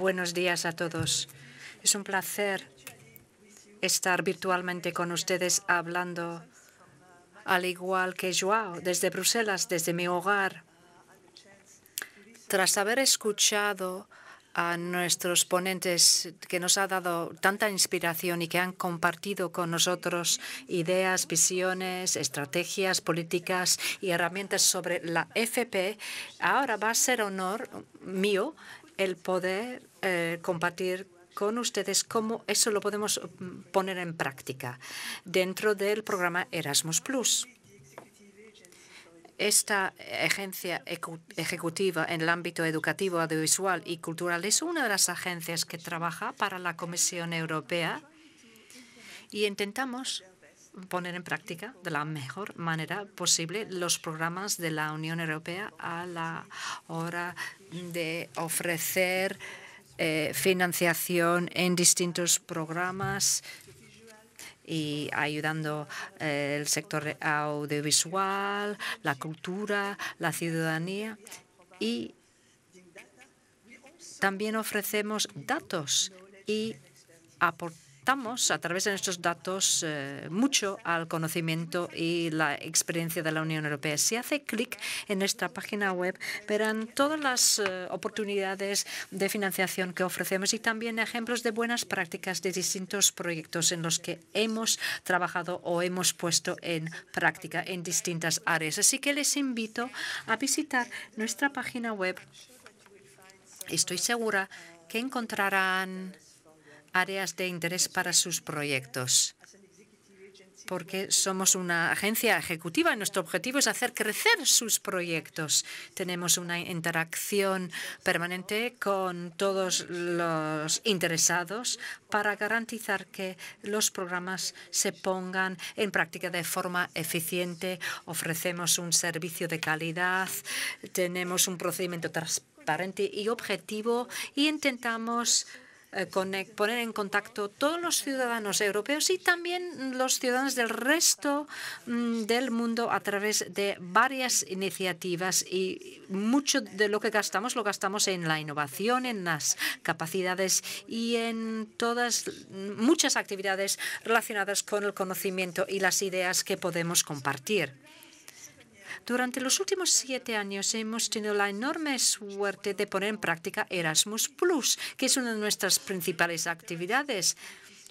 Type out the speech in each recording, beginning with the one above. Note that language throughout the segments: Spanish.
Buenos días a todos. Es un placer estar virtualmente con ustedes hablando, al igual que Joao, desde Bruselas, desde mi hogar. Tras haber escuchado a nuestros ponentes que nos ha dado tanta inspiración y que han compartido con nosotros ideas, visiones, estrategias, políticas y herramientas sobre la FP. Ahora va a ser honor mío el poder eh, compartir con ustedes cómo eso lo podemos mm, poner en práctica dentro del programa Erasmus esta agencia ejecutiva en el ámbito educativo, audiovisual y cultural es una de las agencias que trabaja para la Comisión Europea y intentamos poner en práctica de la mejor manera posible los programas de la Unión Europea a la hora de ofrecer eh, financiación en distintos programas y ayudando eh, el sector audiovisual, la cultura, la ciudadanía y también ofrecemos datos y aportamos a través de nuestros datos eh, mucho al conocimiento y la experiencia de la Unión Europea. Si hace clic en nuestra página web, verán todas las eh, oportunidades de financiación que ofrecemos y también ejemplos de buenas prácticas de distintos proyectos en los que hemos trabajado o hemos puesto en práctica en distintas áreas. Así que les invito a visitar nuestra página web. Estoy segura que encontrarán áreas de interés para sus proyectos. Porque somos una agencia ejecutiva y nuestro objetivo es hacer crecer sus proyectos. Tenemos una interacción permanente con todos los interesados para garantizar que los programas se pongan en práctica de forma eficiente. Ofrecemos un servicio de calidad, tenemos un procedimiento transparente y objetivo y intentamos eh, eh, poner en contacto todos los ciudadanos europeos y también los ciudadanos del resto mm, del mundo a través de varias iniciativas. Y mucho de lo que gastamos lo gastamos en la innovación, en las capacidades y en todas mm, muchas actividades relacionadas con el conocimiento y las ideas que podemos compartir. Durante los últimos siete años hemos tenido la enorme suerte de poner en práctica Erasmus que es una de nuestras principales actividades.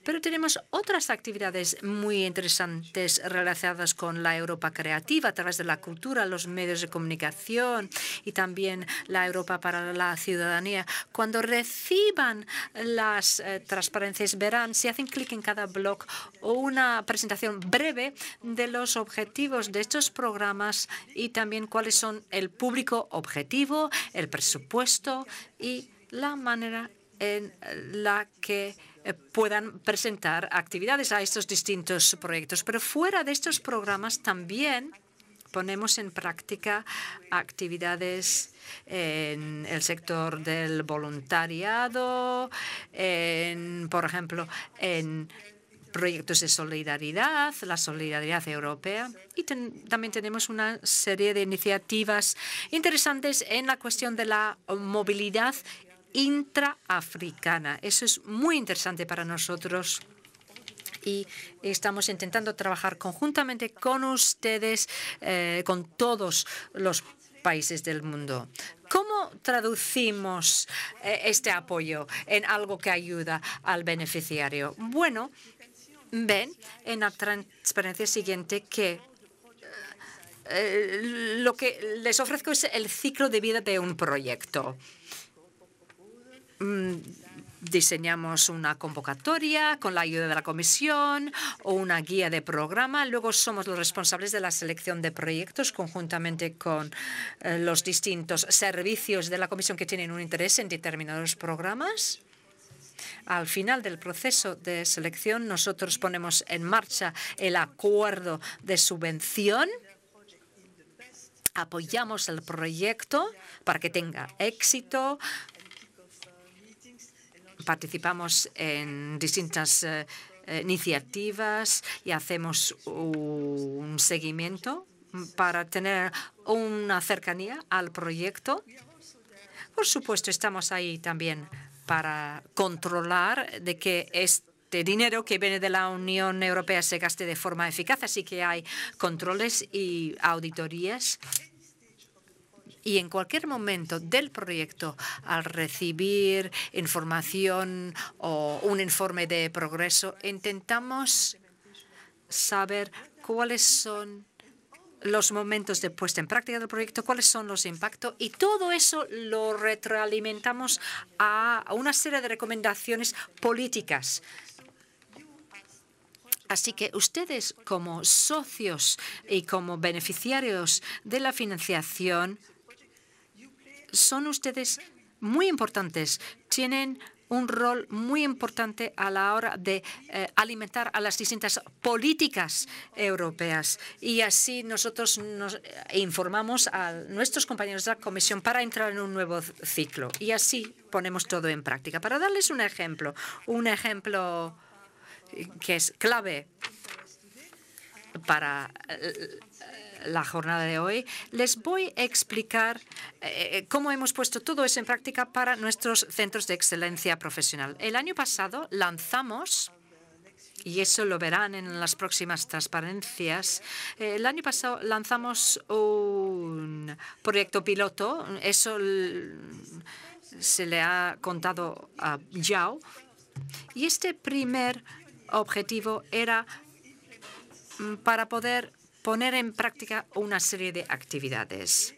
Pero tenemos otras actividades muy interesantes relacionadas con la Europa creativa a través de la cultura, los medios de comunicación y también la Europa para la ciudadanía. Cuando reciban las eh, transparencias verán si hacen clic en cada blog o una presentación breve de los objetivos de estos programas y también cuáles son el público objetivo, el presupuesto y la manera en la que eh, puedan presentar actividades a estos distintos proyectos. Pero fuera de estos programas también ponemos en práctica actividades en el sector del voluntariado, por ejemplo, en proyectos de solidaridad, la solidaridad europea. Y también tenemos una serie de iniciativas interesantes en la cuestión de la movilidad intraafricana. Eso es muy interesante para nosotros y estamos intentando trabajar conjuntamente con ustedes, eh, con todos los países del mundo. ¿Cómo traducimos eh, este apoyo en algo que ayuda al beneficiario? Bueno, ven en la transparencia siguiente que eh, lo que les ofrezco es el ciclo de vida de un proyecto. Mm, diseñamos una convocatoria con la ayuda de la comisión o una guía de programa. Luego somos los responsables de la selección de proyectos conjuntamente con eh, los distintos servicios de la comisión que tienen un interés en determinados programas. Al final del proceso de selección, nosotros ponemos en marcha el acuerdo de subvención apoyamos el proyecto para que tenga éxito participamos en distintas eh, eh, iniciativas y hacemos un seguimiento para tener una cercanía al proyecto. Por supuesto, estamos ahí también para controlar de que este dinero que viene de la Unión Europea se gaste de forma eficaz. Así que hay controles y auditorías y en cualquier momento del proyecto, al recibir información o un informe de progreso, intentamos saber cuáles son los momentos de puesta en práctica del proyecto, cuáles son los impactos y todo eso lo retroalimentamos a una serie de recomendaciones políticas. Así que ustedes como socios y como beneficiarios de la financiación son ustedes muy importantes, tienen un rol muy importante a la hora de eh, alimentar a las distintas políticas europeas. Y así nosotros eh, informamos a nuestros compañeros de la Comisión para entrar en un nuevo ciclo. Y así ponemos todo en práctica. Para darles un ejemplo, un ejemplo que es clave para eh, la jornada de hoy, les voy a explicar eh, eh, cómo hemos puesto todo eso en práctica para nuestros centros de excelencia profesional. El año pasado lanzamos y eso lo verán en las próximas transparencias. Eh, el año pasado lanzamos un proyecto piloto, eso se le ha contado a Yao, y este primer objetivo era mm, para poder poner en práctica una serie de actividades.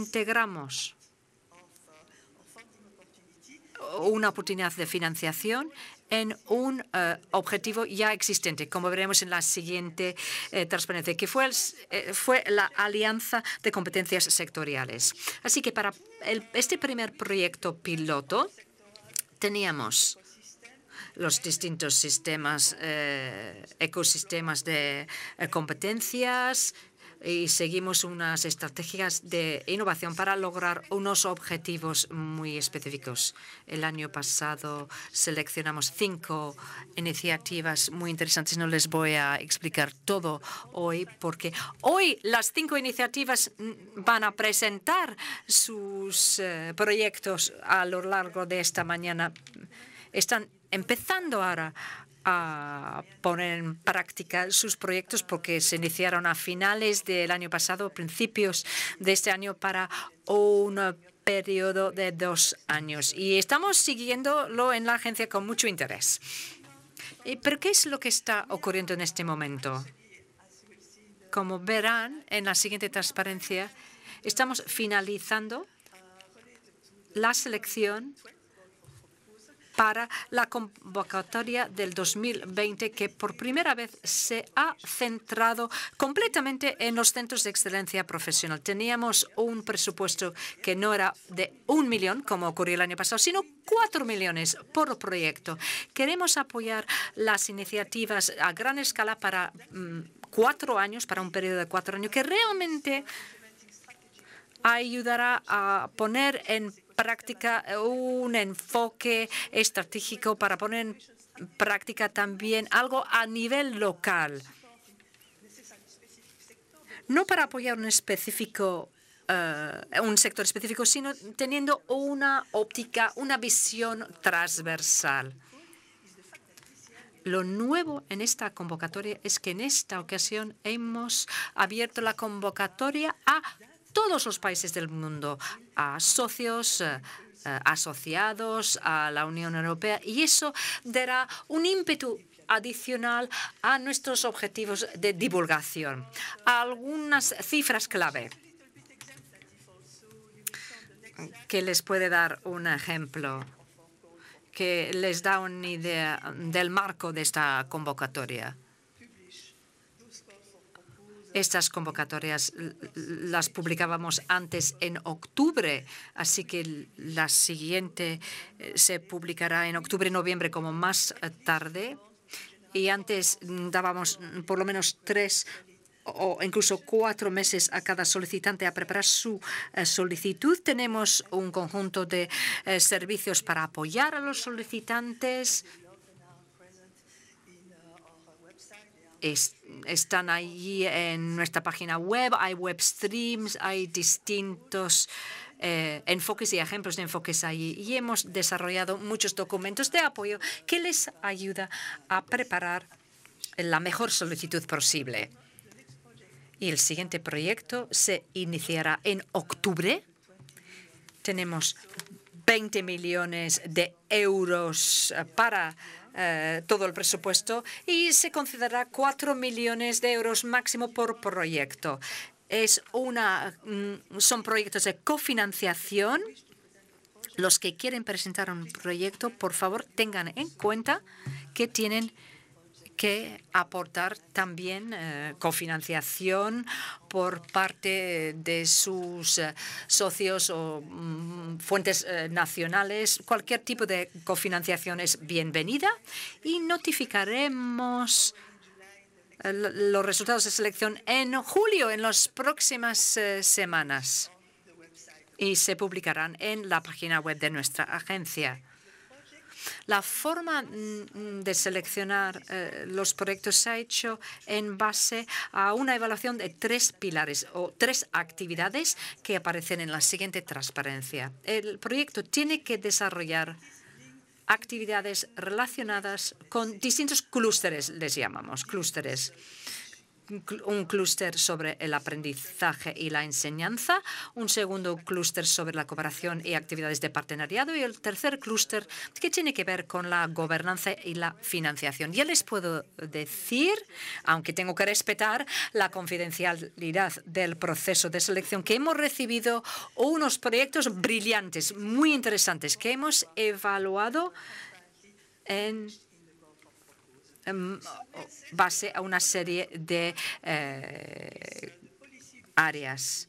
Integramos una oportunidad de financiación en un eh, objetivo ya existente, como veremos en la siguiente eh, transparencia, que fue, eh, fue la alianza de competencias sectoriales. Así que para este primer proyecto piloto teníamos los distintos sistemas, eh, ecosistemas de eh, competencias y seguimos unas estrategias de innovación para lograr unos objetivos muy específicos. El año pasado seleccionamos cinco iniciativas muy interesantes. No les voy a explicar todo hoy porque hoy las cinco iniciativas van a presentar sus eh, proyectos a lo largo de esta mañana. Están empezando ahora a poner en práctica sus proyectos porque se iniciaron a finales del año pasado, principios de este año, para un periodo de dos años. Y estamos siguiéndolo en la agencia con mucho interés. ¿Pero qué es lo que está ocurriendo en este momento? Como verán en la siguiente transparencia, estamos finalizando la selección para la convocatoria del 2020 que por primera vez se ha centrado completamente en los centros de excelencia profesional. Teníamos un presupuesto que no era de un millón, como ocurrió el año pasado, sino cuatro millones por proyecto. Queremos apoyar las iniciativas a gran escala para mm, cuatro años, para un periodo de cuatro años, que realmente ayudará a poner en práctica un enfoque estratégico para poner en práctica también algo a nivel local. No para apoyar un específico eh, un sector específico, sino teniendo una óptica, una visión transversal. Lo nuevo en esta convocatoria es que en esta ocasión hemos abierto la convocatoria a todos los países del mundo, a socios, eh, eh, asociados a la Unión Europea y eso dará un ímpetu adicional a nuestros objetivos de divulgación. Algunas cifras clave que les puede dar un ejemplo que les da una idea del marco de esta convocatoria. Estas convocatorias las publicábamos antes en octubre, así que la siguiente eh, se publicará en octubre, noviembre como más eh, tarde. Y antes mm, dábamos mm, por lo menos tres o incluso cuatro meses a cada solicitante a preparar su eh, solicitud. Tenemos un conjunto de servicios para apoyar a los solicitantes están allí en nuestra página web, hay web streams, hay distintos eh, enfoques y ejemplos de enfoques allí. Y hemos desarrollado muchos documentos de apoyo que les ayuda a preparar la mejor solicitud posible. Y el siguiente proyecto se iniciará en octubre. Tenemos 20 millones de euros para eh, todo el presupuesto y se concederá 4 millones de euros máximo por proyecto. Es una, mm, son proyectos de cofinanciación. Los que quieren presentar un proyecto, por favor, tengan en cuenta que tienen que aportar también eh, cofinanciación por parte de sus eh, socios o mm, fuentes eh, nacionales. Cualquier tipo de cofinanciación es bienvenida y notificaremos los resultados de selección en julio, en las próximas semanas, y se publicarán en la página web de nuestra agencia. La forma mm, mm, de seleccionar eh, los proyectos se ha hecho en base a una evaluación de tres pilares o tres actividades que aparecen en la siguiente transparencia. El proyecto tiene que desarrollar actividades relacionadas con distintos clústeres, les llamamos clústeres un clúster sobre el aprendizaje y la enseñanza, un segundo clúster sobre la cooperación y actividades de partenariado y el tercer clúster que tiene que ver con la gobernanza y la financiación. Ya les puedo decir, aunque tengo que respetar la confidencialidad del proceso de selección, que hemos recibido unos proyectos brillantes, muy interesantes, que hemos evaluado en Em, base a una serie de eh, áreas.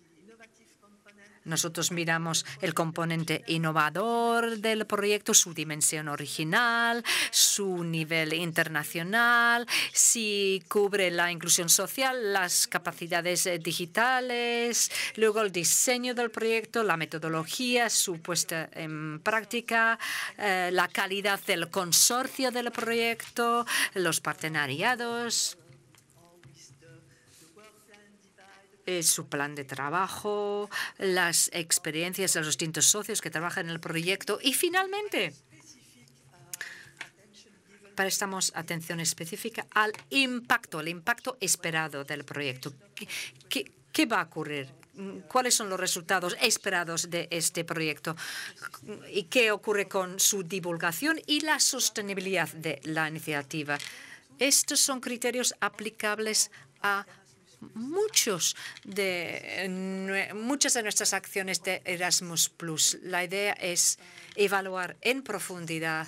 Nosotros miramos el componente innovador del proyecto, su dimensión original, su nivel internacional, si cubre la inclusión social, las capacidades eh, digitales, luego el diseño del proyecto, la metodología, su puesta en práctica, eh, la calidad del consorcio del proyecto, los partenariados Eh, su plan de trabajo, las experiencias de los distintos socios que trabajan en el proyecto y finalmente prestamos atención específica al impacto, el impacto esperado del proyecto. ¿Qué, qué va a ocurrir? ¿Cuáles son los resultados esperados de este proyecto? ¿Y qué ocurre con su divulgación y la sostenibilidad de la iniciativa? Estos son criterios aplicables a muchos de, muchas de nuestras acciones de Erasmus Plus. La idea es evaluar en profundidad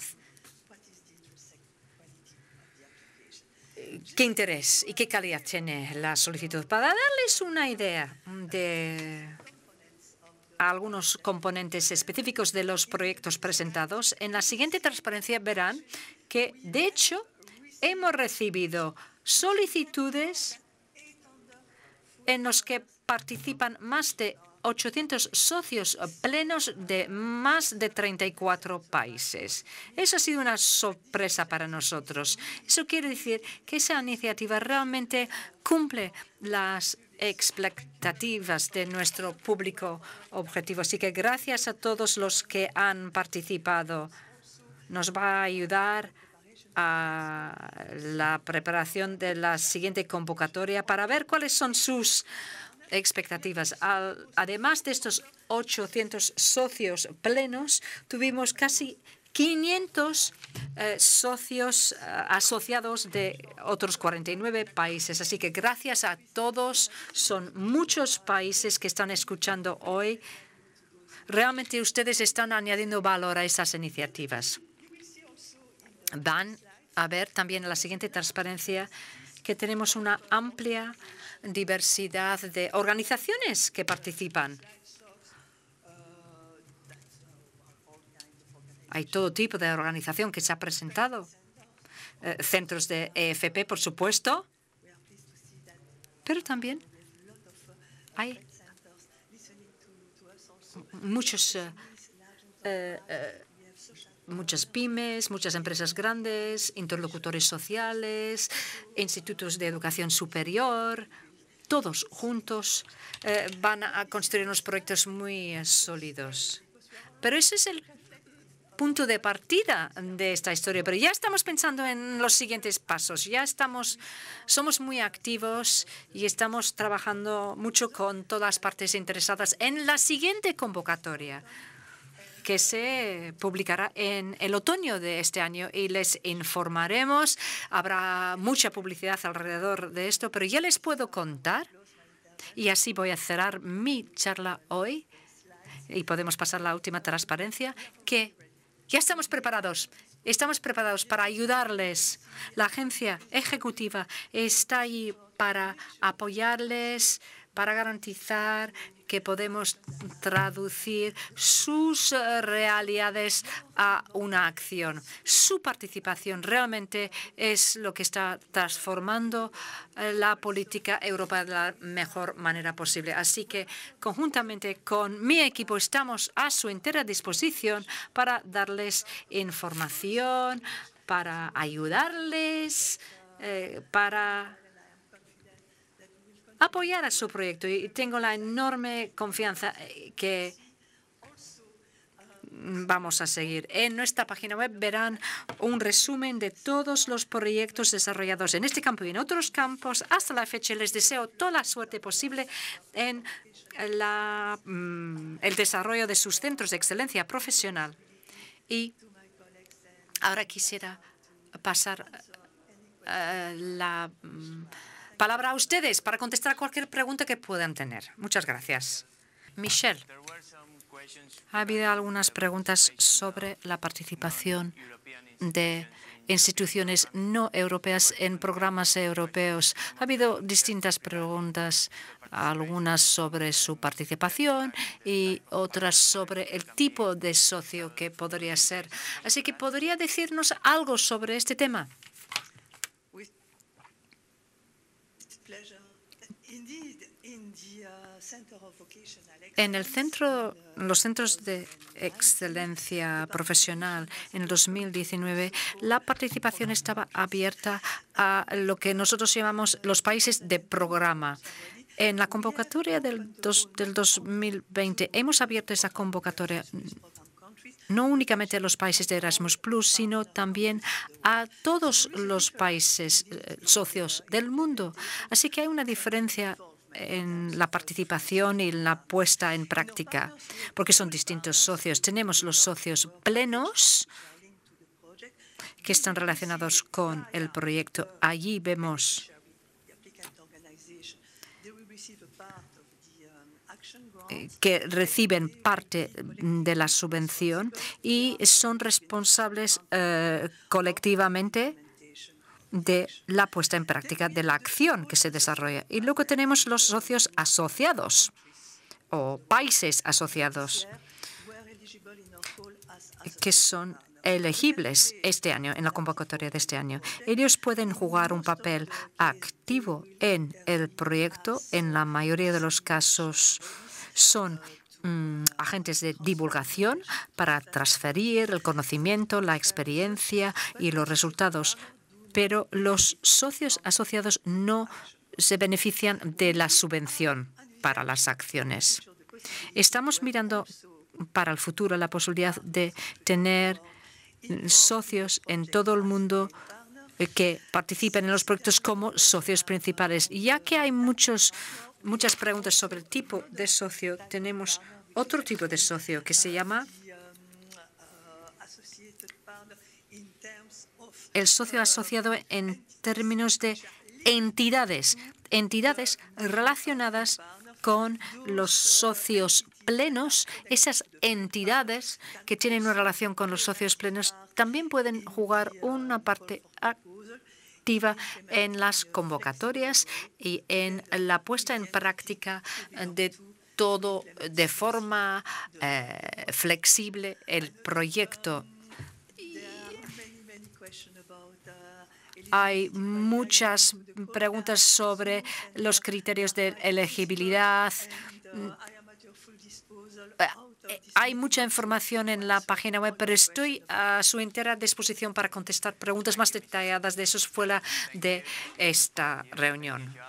qué interés y qué calidad tiene la solicitud. Para darles una idea de algunos componentes específicos de los proyectos presentados, en la siguiente transparencia verán que, de hecho, hemos recibido solicitudes en los que participan más de 800 socios plenos de más de 34 países. Eso ha sido una sorpresa para nosotros. Eso quiere decir que esa iniciativa realmente cumple las expectativas de nuestro público objetivo. Así que gracias a todos los que han participado. Nos va a ayudar a la preparación de la siguiente convocatoria para ver cuáles son sus expectativas. además de estos 800 socios plenos, tuvimos casi 500 eh, socios eh, asociados de otros 49 países. Así que gracias a todos. Son muchos países que están escuchando hoy. Realmente ustedes están añadiendo valor a esas iniciativas van a ver también en la siguiente transparencia que tenemos una amplia diversidad de organizaciones que participan. Hay todo tipo de organización que se ha presentado. Eh, centros de EFP, por supuesto, pero también hay muchos eh, eh, muchas pymes, muchas empresas grandes, interlocutores sociales, institutos de educación superior. Todos juntos eh, van a construir unos proyectos muy eh, sólidos. Pero ese es el punto de partida de esta historia, pero ya estamos pensando en los siguientes pasos. Ya estamos, somos muy activos y estamos trabajando mucho con todas las partes interesadas en la siguiente convocatoria que se publicará en el otoño de este año y les informaremos. Habrá mucha publicidad alrededor de esto, pero ya les puedo contar, y así voy a cerrar mi charla hoy, y podemos pasar la última transparencia, que ya estamos preparados. Estamos preparados para ayudarles. La agencia ejecutiva está ahí para apoyarles, para garantizar que podemos traducir sus eh, realidades a una acción. Su participación realmente es lo que está transformando eh, la política europea de la mejor manera posible. Así que conjuntamente con mi equipo estamos a su entera disposición para darles información, para ayudarles, eh, para apoyar a su proyecto y tengo la enorme confianza eh, que vamos a seguir. En nuestra página web verán un resumen de todos los proyectos desarrollados en este campo y en otros campos hasta la fecha. Les deseo toda la suerte posible en mm, el desarrollo de sus centros de excelencia profesional. Y ahora quisiera pasar eh, la mm, palabra a ustedes para contestar cualquier pregunta que puedan tener. Muchas gracias. Michelle, ha habido algunas preguntas sobre la participación de instituciones no europeas en programas europeos. Ha habido distintas preguntas, algunas sobre su participación y otras sobre el tipo de socio que podría ser. Así que podría decirnos algo sobre este tema. En el centro, los centros de excelencia profesional en el 2019, la participación estaba abierta a lo que nosotros llamamos los países de programa. En la convocatoria del, del 2020 hemos abierto esa convocatoria no únicamente a los países de Erasmus Plus, sino también a todos los países eh, socios del mundo. Así que hay una diferencia en la participación y en la puesta en práctica, porque son distintos socios. Tenemos los socios plenos que están relacionados con el proyecto. Allí vemos que reciben parte de la subvención y son responsables eh, colectivamente de la puesta en práctica de la acción que se desarrolla. Y luego tenemos los socios asociados o países asociados que son elegibles este año, en la convocatoria de este año. Ellos pueden jugar un papel activo en el proyecto en la mayoría de los casos son mm, agentes de divulgación para transferir el conocimiento, la experiencia y los resultados. Pero los socios asociados no se benefician de la subvención para las acciones. Estamos mirando para el futuro la posibilidad de tener mm, socios en todo el mundo eh, que participen en los proyectos como socios principales, ya que hay muchos muchas preguntas sobre el tipo de socio. Tenemos otro tipo de socio que se llama el socio asociado en términos de entidades, entidades relacionadas con los socios plenos, esas entidades que tienen una relación con los socios plenos también pueden jugar una parte en las convocatorias y en la puesta en práctica de todo de forma eh, flexible el proyecto. Hay muchas preguntas sobre los criterios de elegibilidad eh, hay mucha información en la página web, pero estoy a su entera disposición para contestar preguntas más detalladas. De eso fuera de esta reunión.